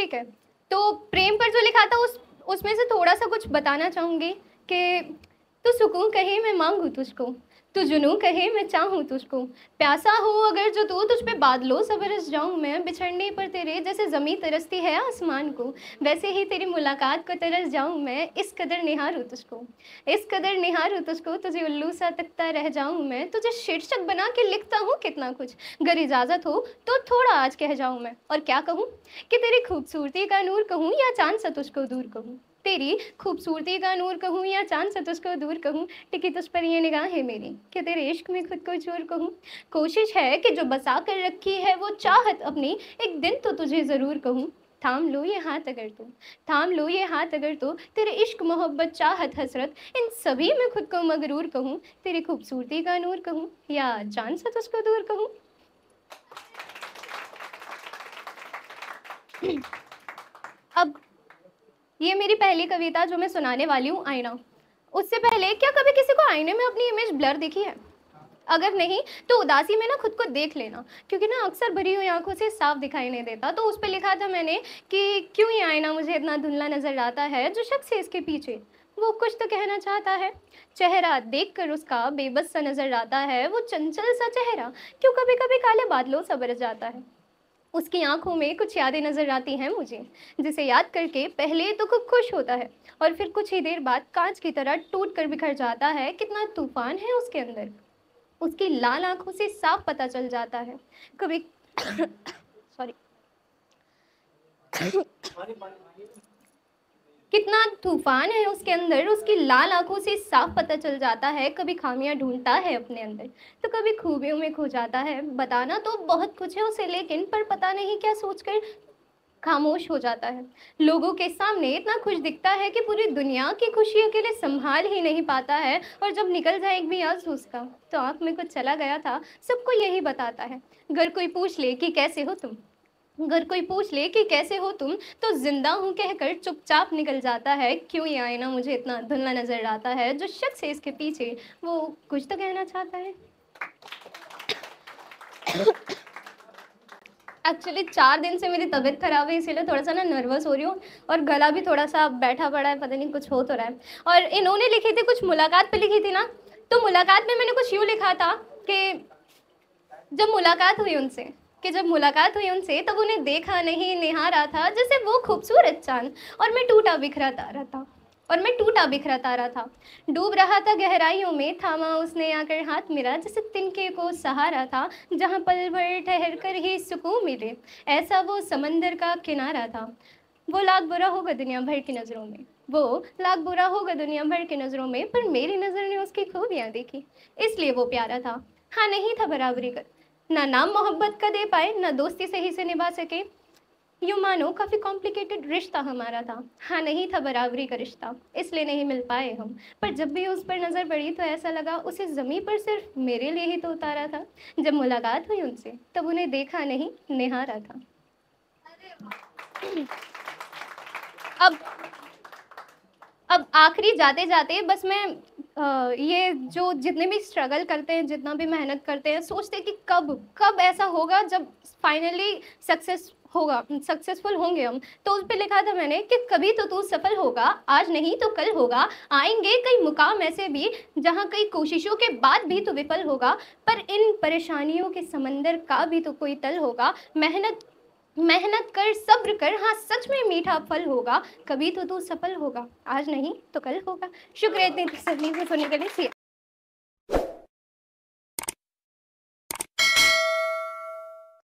ठीक है तो प्रेम पर जो लिखा था उस उसमें से थोड़ा सा कुछ बताना चाहूँगी कि तो सुकून कहे मैं मांगू तुझको तू तो जुनू कहे मैं चाहूँ तुझको प्यासा हो अगर जो तू तुझ पे बादलों से बरस जाऊँ मैं बिछड़ने पर तेरे जैसे जमी तरसती है आसमान को वैसे ही तेरी मुलाकात को तरस जाऊँ मैं इस कदर निहारू तुझको इस कदर निहारू तुझको तुझे उल्लू सा तकता रह जाऊँ मैं तुझे शीर्षक बना के लिखता हूँ कितना कुछ अगर इजाज़त हो तो थोड़ा आज कह जाऊँ मैं और क्या कहूँ कि तेरी खूबसूरती का नूर कहूँ या चांद सा तुझको दूर कहूँ तेरी खूबसूरती का नूर कहूँ या चांद से तुझको दूर कहूँ टिकी तुझ पर ये निगाह है मेरी कि तेरे इश्क में खुद को चूर कहूँ कोशिश है कि जो बसा कर रखी है वो चाहत अपनी एक दिन तो तुझे ज़रूर कहूँ थाम लो ये हाथ अगर तो थाम लो ये हाथ अगर तो तेरे इश्क मोहब्बत चाहत हसरत इन सभी में खुद को मगरूर कहूँ तेरी खूबसूरती का नूर कहूँ या जान सा तुझको दूर कहूँ अब ये मेरी पहली कविता जो मैं सुनाने वाली हूँ आईना उससे पहले क्या कभी किसी को आईने में अपनी इमेज ब्लर दिखी है अगर नहीं तो उदासी में ना खुद को देख लेना क्योंकि ना अक्सर भरी हुई आंखों से साफ दिखाई नहीं देता तो उस पर लिखा था मैंने कि क्यों ये आईना मुझे इतना धुंधला नजर आता है जो शख्स है इसके पीछे वो कुछ तो कहना चाहता है चेहरा देख कर उसका बेबस सा नजर आता है वो चंचल सा चेहरा क्यों कभी कभी काले बादलों सा बरस जाता है उसकी आंखों में कुछ यादें नजर आती हैं मुझे जिसे याद करके पहले तो खूब खुश होता है और फिर कुछ ही देर बाद कांच की तरह टूट कर बिखर जाता है कितना तूफान है उसके अंदर उसकी लाल आंखों से साफ पता चल जाता है कभी सॉरी कितना तूफान है उसके अंदर उसकी लाल आंखों से साफ पता चल जाता है कभी खामियां ढूंढता है अपने अंदर तो कभी खूबियों में खो जाता है बताना तो बहुत कुछ है उसे लेकिन पर पता नहीं क्या सोचकर खामोश हो जाता है लोगों के सामने इतना खुश दिखता है कि पूरी दुनिया की खुशियों के लिए संभाल ही नहीं पाता है और जब निकल जाए एक भी आंसू उसका तो आँख में कुछ चला गया था सबको यही बताता है घर कोई पूछ ले कि कैसे हो तुम अगर कोई पूछ ले कि कैसे हो तुम तो जिंदा हूँ कहकर चुपचाप निकल जाता है क्यों ये आईना मुझे इतना धुंधला नजर आता है जो शख्स है इसके पीछे वो कुछ तो कहना चाहता है एक्चुअली चार दिन से मेरी तबीयत खराब है इसीलिए थोड़ा सा ना नर्वस हो रही हूँ और गला भी थोड़ा सा बैठा पड़ा है पता नहीं कुछ हो तो रहा है और इन्होंने लिखी थी कुछ मुलाकात पे लिखी थी ना तो मुलाकात में मैंने कुछ यूँ लिखा था कि जब मुलाकात हुई उनसे कि जब मुलाकात हुई उनसे तब उन्हें देखा नहीं निहारा था जैसे वो खूबसूरत चांद और मैं टूटा बिखरा तारा था और मैं टूटा बिखरा तारा था डूब रहा था गहराइयों में थामा उसने आकर हाथ मेरा जैसे तिनके को सहारा था जहाँ पल भर ठहर कर ही सुकून मिले ऐसा वो समंदर का किनारा था वो लाख बुरा होगा दुनिया भर की नज़रों में वो लाख बुरा होगा दुनिया भर की नज़रों में पर मेरी नज़र ने उसकी खूबियाँ देखी इसलिए वो प्यारा था हाँ नहीं था बराबरी का ना नाम मोहब्बत का दे पाए ना दोस्ती सही से निभा सके यूँ मानो काफ़ी कॉम्प्लिकेटेड रिश्ता हमारा था हाँ नहीं था बराबरी का रिश्ता इसलिए नहीं मिल पाए हम पर जब भी उस पर नज़र पड़ी तो ऐसा लगा उसे ज़मीन पर सिर्फ मेरे लिए ही तो उतारा था जब मुलाकात हुई उनसे तब उन्हें देखा नहीं निहारा था अब अब आखिरी जाते जाते बस मैं ये जो जितने भी स्ट्रगल करते हैं जितना भी मेहनत करते हैं सोचते हैं कि कब कब ऐसा होगा जब फाइनली सक्सेस होगा सक्सेसफुल होंगे हम तो उस पर लिखा था मैंने कि कभी तो तू सफल होगा आज नहीं तो कल होगा आएंगे कई मुकाम ऐसे भी जहाँ कई कोशिशों के बाद भी तो विफल होगा पर इन परेशानियों के समंदर का भी तो कोई तल होगा मेहनत मेहनत कर सब्र कर हाँ सच में मीठा फल होगा कभी तो तू सफल होगा आज नहीं तो कल होगा शुक्रिया इतनी तसली सुनने के लिए